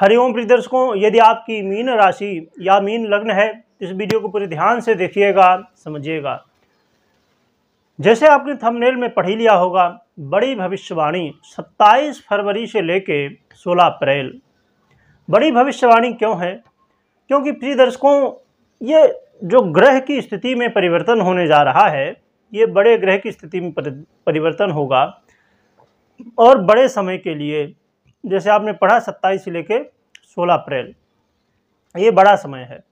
हरिओम प्रिय दर्शकों यदि आपकी मीन राशि या मीन लग्न है इस वीडियो को पूरे ध्यान से देखिएगा समझिएगा जैसे आपने थंबनेल में पढ़ ही लिया होगा बड़ी भविष्यवाणी 27 फरवरी से लेके 16 अप्रैल बड़ी भविष्यवाणी क्यों है क्योंकि प्रिय दर्शकों ये जो ग्रह की स्थिति में परिवर्तन होने जा रहा है ये बड़े ग्रह की स्थिति में परिवर्तन होगा और बड़े समय के लिए जैसे आपने पढ़ा सत्ताईस से लेके सोलह अप्रैल ये बड़ा समय है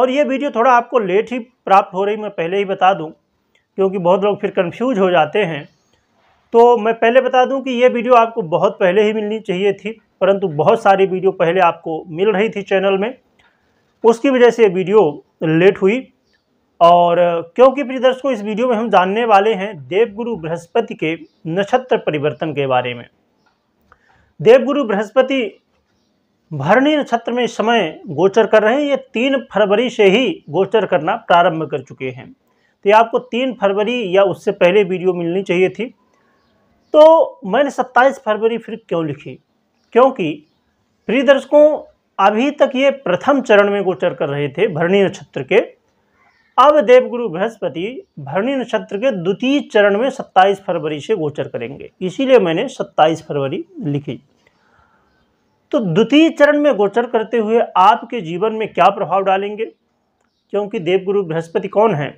और ये वीडियो थोड़ा आपको लेट ही प्राप्त हो रही मैं पहले ही बता दूं क्योंकि बहुत लोग फिर कंफ्यूज हो जाते हैं तो मैं पहले बता दूं कि ये वीडियो आपको बहुत पहले ही मिलनी चाहिए थी परंतु बहुत सारी वीडियो पहले आपको मिल रही थी चैनल में उसकी वजह से ये वीडियो लेट हुई और क्योंकि प्रिय दर्शकों इस वीडियो में हम जानने वाले हैं देवगुरु बृहस्पति के नक्षत्र परिवर्तन के बारे में देवगुरु बृहस्पति भरणी नक्षत्र में समय गोचर कर रहे हैं ये तीन फरवरी से ही गोचर करना प्रारंभ कर चुके हैं तो ये आपको तीन फरवरी या उससे पहले वीडियो मिलनी चाहिए थी तो मैंने 27 फरवरी फिर क्यों लिखी क्योंकि प्रिय दर्शकों अभी तक ये प्रथम चरण में गोचर कर रहे थे भरणी नक्षत्र के अब देवगुरु बृहस्पति भरणी नक्षत्र के द्वितीय चरण में 27 फरवरी से गोचर करेंगे इसीलिए मैंने 27 फरवरी लिखी तो द्वितीय चरण में गोचर करते हुए आपके जीवन में क्या प्रभाव डालेंगे क्योंकि देवगुरु बृहस्पति कौन हैं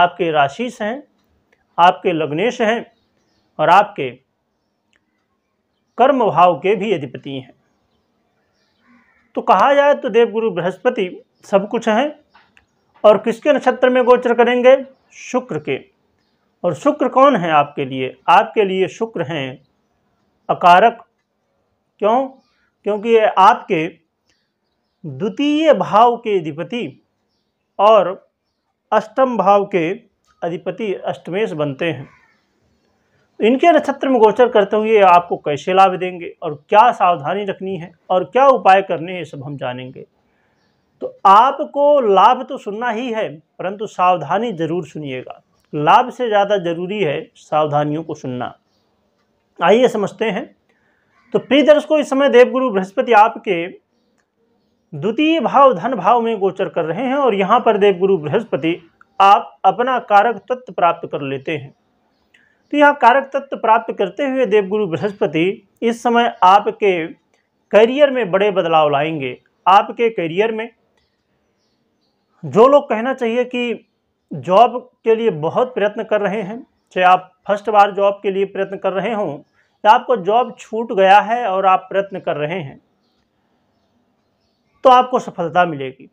आपके राशि से हैं आपके लग्नेश हैं और आपके कर्म भाव के भी अधिपति हैं तो कहा जाए तो देवगुरु बृहस्पति सब कुछ हैं और किसके नक्षत्र में गोचर करेंगे शुक्र के और शुक्र कौन है आपके लिए आपके लिए शुक्र हैं अकारक क्यों क्योंकि ये आपके द्वितीय भाव के अधिपति और अष्टम भाव के अधिपति अष्टमेश बनते हैं इनके नक्षत्र में गोचर करते हुए आपको कैसे लाभ देंगे और क्या सावधानी रखनी है और क्या उपाय करने हैं सब हम जानेंगे तो आपको लाभ तो सुनना ही है परंतु सावधानी जरूर सुनिएगा लाभ से ज़्यादा जरूरी है सावधानियों को सुनना आइए समझते हैं तो प्रिय दर्शकों इस समय देवगुरु बृहस्पति आपके द्वितीय भाव धन भाव में गोचर कर रहे हैं और यहाँ पर देवगुरु बृहस्पति आप अपना कारक तत्व प्राप्त कर लेते हैं तो यहाँ कारक तत्व प्राप्त करते हुए देवगुरु बृहस्पति इस समय आपके करियर में बड़े बदलाव लाएंगे आपके करियर में जो लोग कहना चाहिए कि जॉब के लिए बहुत प्रयत्न कर रहे हैं चाहे आप फर्स्ट बार जॉब के लिए प्रयत्न कर रहे हों या आपको जॉब छूट गया है और आप प्रयत्न कर रहे हैं तो आपको सफलता मिलेगी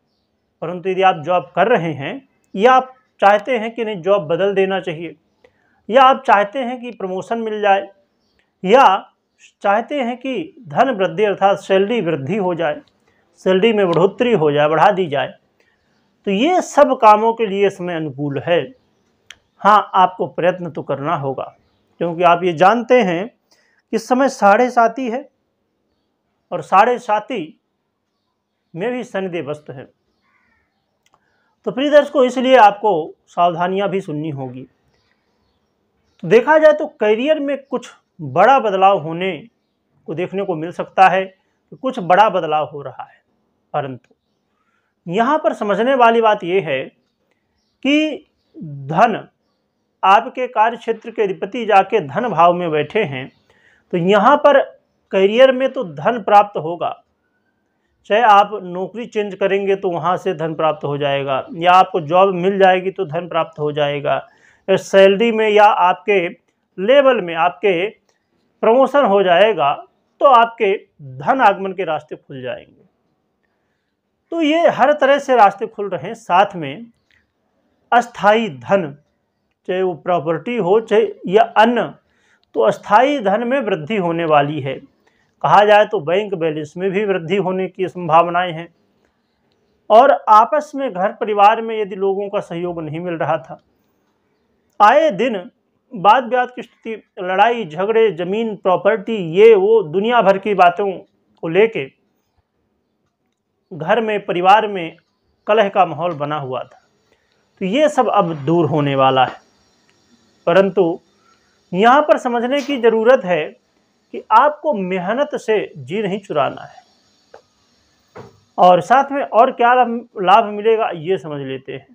परंतु यदि आप जॉब कर रहे हैं या आप चाहते हैं कि नहीं जॉब बदल देना चाहिए या आप चाहते हैं कि प्रमोशन मिल जाए या चाहते हैं कि धन वृद्धि अर्थात सैलरी वृद्धि हो जाए सैलरी में बढ़ोतरी हो जाए बढ़ा दी जाए तो ये सब कामों के लिए समय अनुकूल है हाँ आपको प्रयत्न तो करना होगा क्योंकि आप ये जानते हैं कि समय साढ़े साथी है और साढ़े साथी में भी शनिदेव वस्त है तो प्रिय दर्शकों इसलिए आपको सावधानियां भी सुननी होगी तो देखा जाए तो करियर में कुछ बड़ा बदलाव होने को देखने को मिल सकता है कि कुछ बड़ा बदलाव हो रहा है परंतु यहाँ पर समझने वाली बात यह है कि धन आपके कार्य क्षेत्र के अधिपति जाके धन भाव में बैठे हैं तो यहाँ पर करियर में तो धन प्राप्त होगा चाहे आप नौकरी चेंज करेंगे तो वहाँ से धन प्राप्त हो जाएगा या आपको जॉब मिल जाएगी तो धन प्राप्त हो जाएगा या सैलरी में या आपके लेवल में आपके प्रमोशन हो जाएगा तो आपके धन आगमन के रास्ते खुल जाएंगे तो ये हर तरह से रास्ते खुल रहे हैं साथ में अस्थाई धन चाहे वो प्रॉपर्टी हो चाहे या अन्य तो अस्थाई धन में वृद्धि होने वाली है कहा जाए तो बैंक बैलेंस में भी वृद्धि होने की संभावनाएं हैं और आपस में घर परिवार में यदि लोगों का सहयोग नहीं मिल रहा था आए दिन बाद ब्याद की स्थिति लड़ाई झगड़े जमीन प्रॉपर्टी ये वो दुनिया भर की बातों को लेके घर में परिवार में कलह का माहौल बना हुआ था तो ये सब अब दूर होने वाला है परंतु यहाँ पर समझने की ज़रूरत है कि आपको मेहनत से जी नहीं चुराना है और साथ में और क्या लाभ मिलेगा ये समझ लेते हैं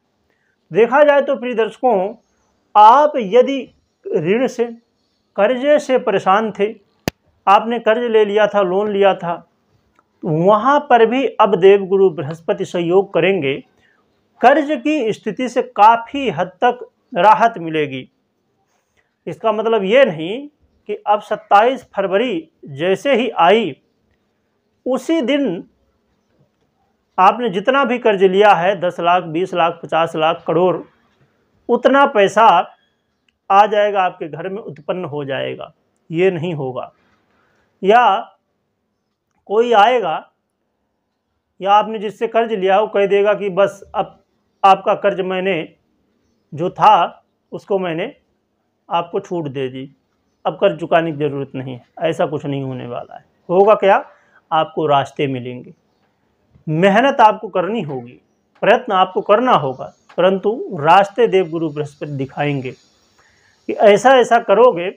देखा जाए तो प्रिय दर्शकों आप यदि ऋण से कर्जे से परेशान थे आपने कर्ज ले लिया था लोन लिया था वहाँ पर भी अब देवगुरु बृहस्पति सहयोग करेंगे कर्ज की स्थिति से काफ़ी हद तक राहत मिलेगी इसका मतलब ये नहीं कि अब 27 फरवरी जैसे ही आई उसी दिन आपने जितना भी कर्ज लिया है 10 लाख 20 लाख 50 लाख करोड़ उतना पैसा आ जाएगा आपके घर में उत्पन्न हो जाएगा ये नहीं होगा या कोई आएगा या आपने जिससे कर्ज लिया वो कह देगा कि बस अब आपका कर्ज मैंने जो था उसको मैंने आपको छूट दे दी अब कर्ज चुकाने की ज़रूरत नहीं है ऐसा कुछ नहीं होने वाला है होगा क्या आपको रास्ते मिलेंगे मेहनत आपको करनी होगी प्रयत्न आपको करना होगा परंतु रास्ते देवगुरु बृहस्पति दिखाएंगे कि ऐसा ऐसा करोगे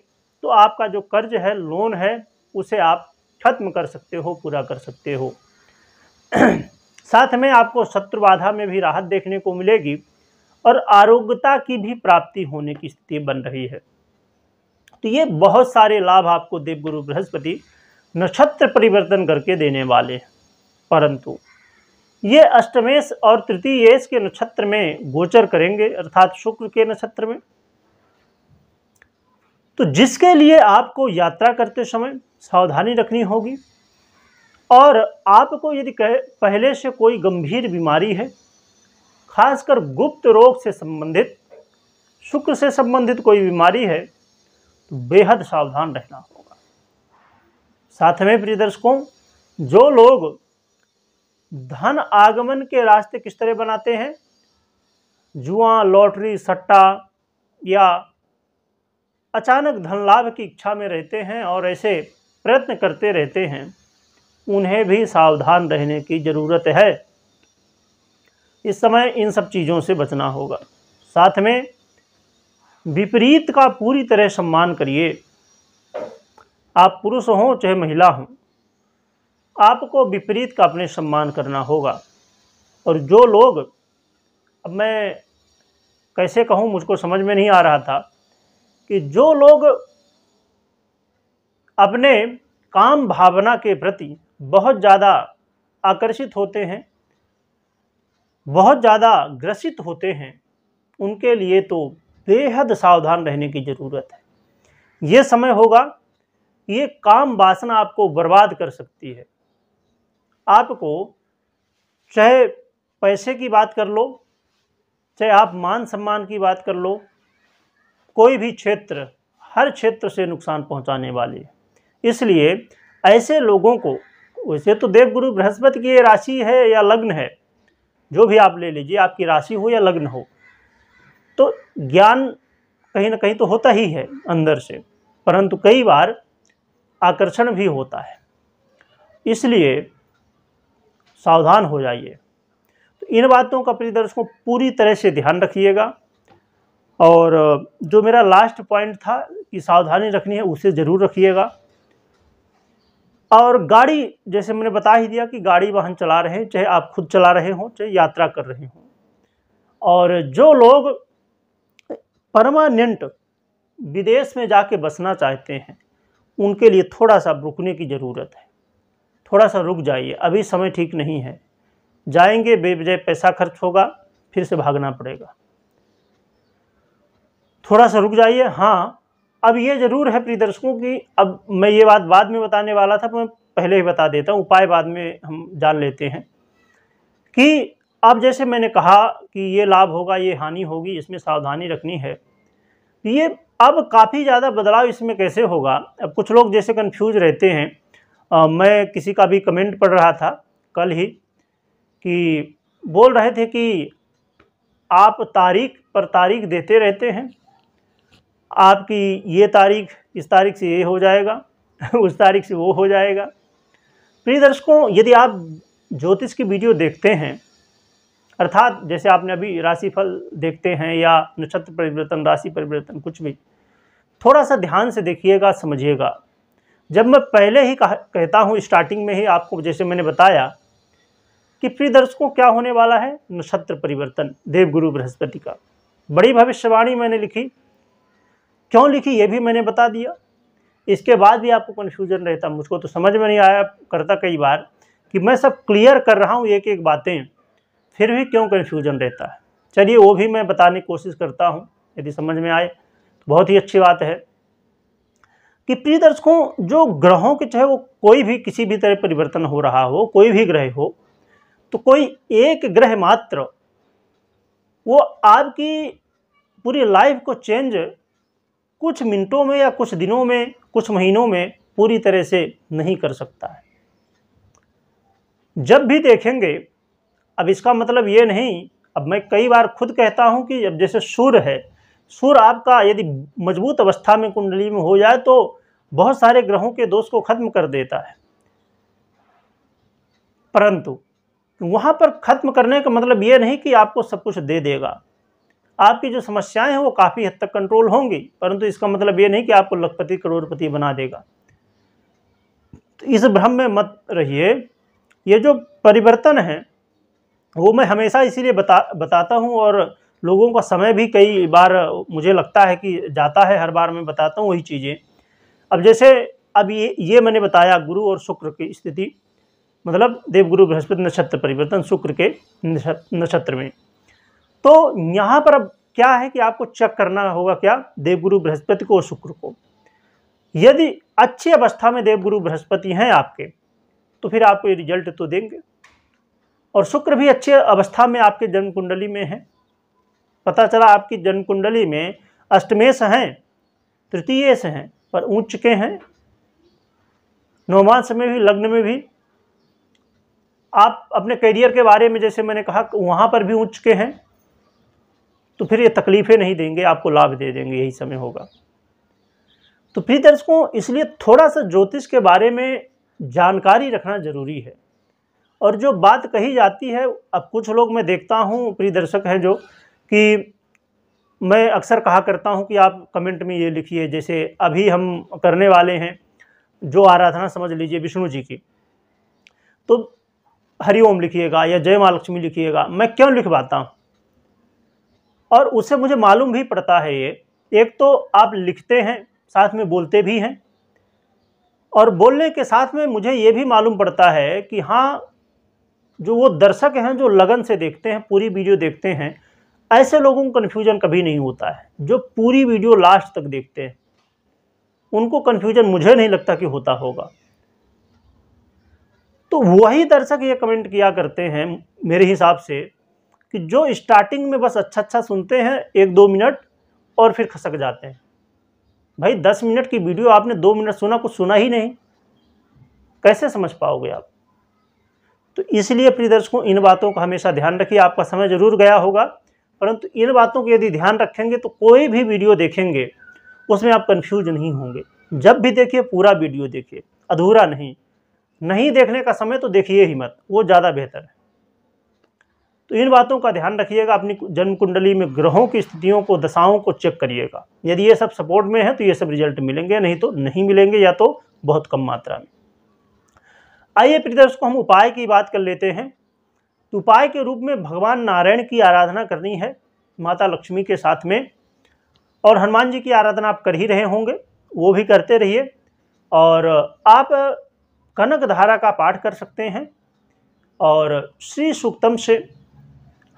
तो आपका जो कर्ज है लोन है उसे आप खत्म कर सकते हो पूरा कर सकते हो साथ में आपको शत्रु बाधा में भी राहत देखने को मिलेगी और आरोग्यता की भी प्राप्ति होने की स्थिति बन रही है तो ये बहुत सारे लाभ आपको देवगुरु बृहस्पति नक्षत्र परिवर्तन करके देने वाले हैं परंतु ये अष्टमेश और तृतीयेश के नक्षत्र में गोचर करेंगे अर्थात शुक्र के नक्षत्र में तो जिसके लिए आपको यात्रा करते समय सावधानी रखनी होगी और आपको यदि कह पहले से कोई गंभीर बीमारी है खासकर गुप्त रोग से संबंधित शुक्र से संबंधित कोई बीमारी है तो बेहद सावधान रहना होगा साथ में प्रिय दर्शकों जो लोग धन आगमन के रास्ते किस तरह बनाते हैं जुआ लॉटरी सट्टा या अचानक धन लाभ की इच्छा में रहते हैं और ऐसे प्रयत्न करते रहते हैं उन्हें भी सावधान रहने की ज़रूरत है इस समय इन सब चीज़ों से बचना होगा साथ में विपरीत का पूरी तरह सम्मान करिए आप पुरुष हों चाहे महिला हों आपको विपरीत का अपने सम्मान करना होगा और जो लोग अब मैं कैसे कहूँ मुझको समझ में नहीं आ रहा था कि जो लोग अपने काम भावना के प्रति बहुत ज़्यादा आकर्षित होते हैं बहुत ज़्यादा ग्रसित होते हैं उनके लिए तो बेहद सावधान रहने की ज़रूरत है ये समय होगा ये काम वासना आपको बर्बाद कर सकती है आपको चाहे पैसे की बात कर लो चाहे आप मान सम्मान की बात कर लो कोई भी क्षेत्र हर क्षेत्र से नुकसान पहुंचाने वाले हैं इसलिए ऐसे लोगों को वैसे तो देवगुरु बृहस्पति की राशि है या लग्न है जो भी आप ले लीजिए आपकी राशि हो या लग्न हो तो ज्ञान कहीं ना कहीं तो होता ही है अंदर से परंतु कई बार आकर्षण भी होता है इसलिए सावधान हो जाइए तो इन बातों का प्रिय दर्शकों पूरी तरह से ध्यान रखिएगा और जो मेरा लास्ट पॉइंट था कि सावधानी रखनी है उसे ज़रूर रखिएगा और गाड़ी जैसे मैंने बता ही दिया कि गाड़ी वाहन चला रहे हैं चाहे आप खुद चला रहे हों चाहे यात्रा कर रहे हों और जो लोग परमानेंट विदेश में जाके बसना चाहते हैं उनके लिए थोड़ा सा रुकने की ज़रूरत है थोड़ा सा रुक जाइए अभी समय ठीक नहीं है जाएंगे बेबजे पैसा खर्च होगा फिर से भागना पड़ेगा थोड़ा सा रुक जाइए हाँ अब ये ज़रूर है प्रिय दर्शकों की अब मैं ये बात बाद में बताने वाला था मैं पहले ही बता देता हूँ उपाय बाद में हम जान लेते हैं कि अब जैसे मैंने कहा कि ये लाभ होगा ये हानि होगी इसमें सावधानी रखनी है ये अब काफ़ी ज़्यादा बदलाव इसमें कैसे होगा अब कुछ लोग जैसे कन्फ्यूज रहते हैं आ, मैं किसी का भी कमेंट पढ़ रहा था कल ही कि बोल रहे थे कि आप तारीख पर तारीख देते रहते हैं आपकी ये तारीख इस तारीख से ये हो जाएगा उस तारीख से वो हो जाएगा प्रिय दर्शकों यदि आप ज्योतिष की वीडियो देखते हैं अर्थात जैसे आपने अभी राशिफल देखते हैं या नक्षत्र परिवर्तन राशि परिवर्तन कुछ भी थोड़ा सा ध्यान से देखिएगा समझिएगा जब मैं पहले ही कहता हूँ स्टार्टिंग में ही आपको जैसे मैंने बताया कि प्रिय दर्शकों क्या होने वाला है नक्षत्र परिवर्तन देवगुरु बृहस्पति का बड़ी भविष्यवाणी मैंने लिखी क्यों लिखी ये भी मैंने बता दिया इसके बाद भी आपको कन्फ्यूजन रहता मुझको तो समझ में नहीं आया करता कई बार कि मैं सब क्लियर कर रहा हूँ एक एक बातें फिर भी क्यों कन्फ्यूजन रहता है चलिए वो भी मैं बताने की कोशिश करता हूँ यदि समझ में आए तो बहुत ही अच्छी बात है कि प्रिय दर्शकों जो ग्रहों के चाहे वो कोई भी किसी भी तरह परिवर्तन हो रहा हो कोई भी ग्रह हो तो कोई एक ग्रह मात्र वो आपकी पूरी लाइफ को चेंज कुछ मिनटों में या कुछ दिनों में कुछ महीनों में पूरी तरह से नहीं कर सकता है जब भी देखेंगे अब इसका मतलब ये नहीं अब मैं कई बार खुद कहता हूँ कि अब जैसे सूर्य है सूर्य आपका यदि मजबूत अवस्था में कुंडली में हो जाए तो बहुत सारे ग्रहों के दोष को खत्म कर देता है परंतु वहाँ पर खत्म करने का मतलब ये नहीं कि आपको सब कुछ दे देगा आपकी जो समस्याएं हैं वो काफ़ी हद तक कंट्रोल होंगी परंतु इसका मतलब ये नहीं कि आपको लखपति करोड़पति बना देगा तो इस भ्रम में मत रहिए ये जो परिवर्तन है वो मैं हमेशा इसीलिए बता बताता हूँ और लोगों का समय भी कई बार मुझे लगता है कि जाता है हर बार मैं बताता हूँ वही चीज़ें अब जैसे अब ये ये मैंने बताया गुरु और शुक्र की स्थिति मतलब देवगुरु बृहस्पति नक्षत्र परिवर्तन शुक्र के नक्षत्र में तो यहाँ पर अब क्या है कि आपको चेक करना होगा क्या देवगुरु बृहस्पति को और शुक्र को यदि अच्छी अवस्था में देवगुरु बृहस्पति हैं आपके तो फिर आपको ये रिजल्ट तो देंगे और शुक्र भी अच्छी अवस्था में आपके जन्म कुंडली में है पता चला आपकी जन्म कुंडली में अष्टमेश हैं तृतीयेश हैं पर ऊंच के हैं नवमांश में भी लग्न में भी आप अपने करियर के बारे में जैसे मैंने कहा वहाँ पर भी ऊंच के हैं तो फिर ये तकलीफ़ें नहीं देंगे आपको लाभ दे देंगे यही समय होगा तो प्रिय दर्शकों इसलिए थोड़ा सा ज्योतिष के बारे में जानकारी रखना ज़रूरी है और जो बात कही जाती है अब कुछ लोग मैं देखता हूँ प्रिय दर्शक हैं जो कि मैं अक्सर कहा करता हूँ कि आप कमेंट में ये लिखिए जैसे अभी हम करने वाले हैं जो आराधना समझ लीजिए विष्णु जी की तो हरिओम लिखिएगा या जय माँ लक्ष्मी लिखिएगा मैं क्यों लिखवाता हूँ और उससे मुझे मालूम भी पड़ता है ये एक तो आप लिखते हैं साथ में बोलते भी हैं और बोलने के साथ में मुझे ये भी मालूम पड़ता है कि हाँ जो वो दर्शक हैं जो लगन से देखते हैं पूरी वीडियो देखते हैं ऐसे लोगों को कन्फ्यूजन कभी नहीं होता है जो पूरी वीडियो लास्ट तक देखते हैं उनको कन्फ्यूजन मुझे नहीं लगता कि होता होगा तो वही दर्शक ये कमेंट किया करते हैं मेरे हिसाब से कि जो स्टार्टिंग में बस अच्छा अच्छा सुनते हैं एक दो मिनट और फिर खसक जाते हैं भाई दस मिनट की वीडियो आपने दो मिनट सुना कुछ सुना ही नहीं कैसे समझ पाओगे आप तो इसलिए प्रिय दर्शकों इन बातों का हमेशा ध्यान रखिए आपका समय जरूर गया होगा परंतु इन बातों को यदि ध्यान रखेंगे तो कोई भी वीडियो देखेंगे उसमें आप कन्फ्यूज नहीं होंगे जब भी देखिए पूरा वीडियो देखिए अधूरा नहीं नहीं देखने का समय तो देखिए ही मत वो ज़्यादा बेहतर है तो इन बातों का ध्यान रखिएगा अपनी जन्म कुंडली में ग्रहों की स्थितियों को दशाओं को चेक करिएगा यदि ये सब सपोर्ट में है तो ये सब रिजल्ट मिलेंगे नहीं तो नहीं मिलेंगे या तो बहुत कम मात्रा में आइए प्रदर्शक हम उपाय की बात कर लेते हैं तो उपाय के रूप में भगवान नारायण की आराधना करनी है माता लक्ष्मी के साथ में और हनुमान जी की आराधना आप कर ही रहे होंगे वो भी करते रहिए और आप कनक धारा का पाठ कर सकते हैं और श्री सूक्तम से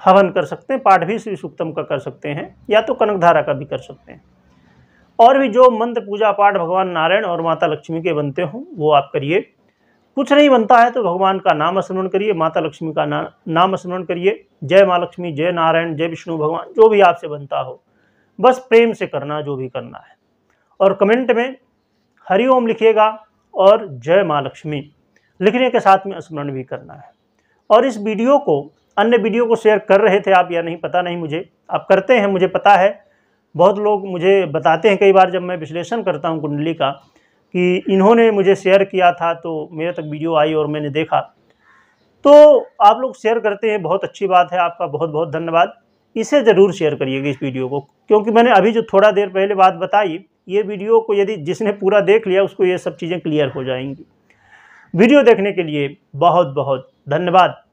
हवन कर सकते हैं पाठ भी श्री सुक्तम का कर सकते हैं या तो कनकधारा का भी कर सकते हैं और भी जो मंत्र पूजा पाठ भगवान नारायण और माता लक्ष्मी के बनते हों वो आप करिए कुछ नहीं बनता है तो भगवान का नाम स्मरण करिए माता लक्ष्मी का ना, नाम स्मरण करिए जय माँ लक्ष्मी जय नारायण जय विष्णु भगवान जो भी आपसे बनता हो बस प्रेम से करना जो भी करना है और कमेंट में हरिओम लिखिएगा और जय माँ लक्ष्मी लिखने के साथ में स्मरण भी करना है और इस वीडियो को अन्य वीडियो को शेयर कर रहे थे आप या नहीं पता नहीं मुझे आप करते हैं मुझे पता है बहुत लोग मुझे बताते हैं कई बार जब मैं विश्लेषण करता हूँ कुंडली का कि इन्होंने मुझे शेयर किया था तो मेरे तक वीडियो आई और मैंने देखा तो आप लोग शेयर करते हैं बहुत अच्छी बात है आपका बहुत बहुत धन्यवाद इसे ज़रूर शेयर करिएगा इस वीडियो को क्योंकि मैंने अभी जो थोड़ा देर पहले बात बताई ये वीडियो को यदि जिसने पूरा देख लिया उसको ये सब चीज़ें क्लियर हो जाएंगी वीडियो देखने के लिए बहुत बहुत धन्यवाद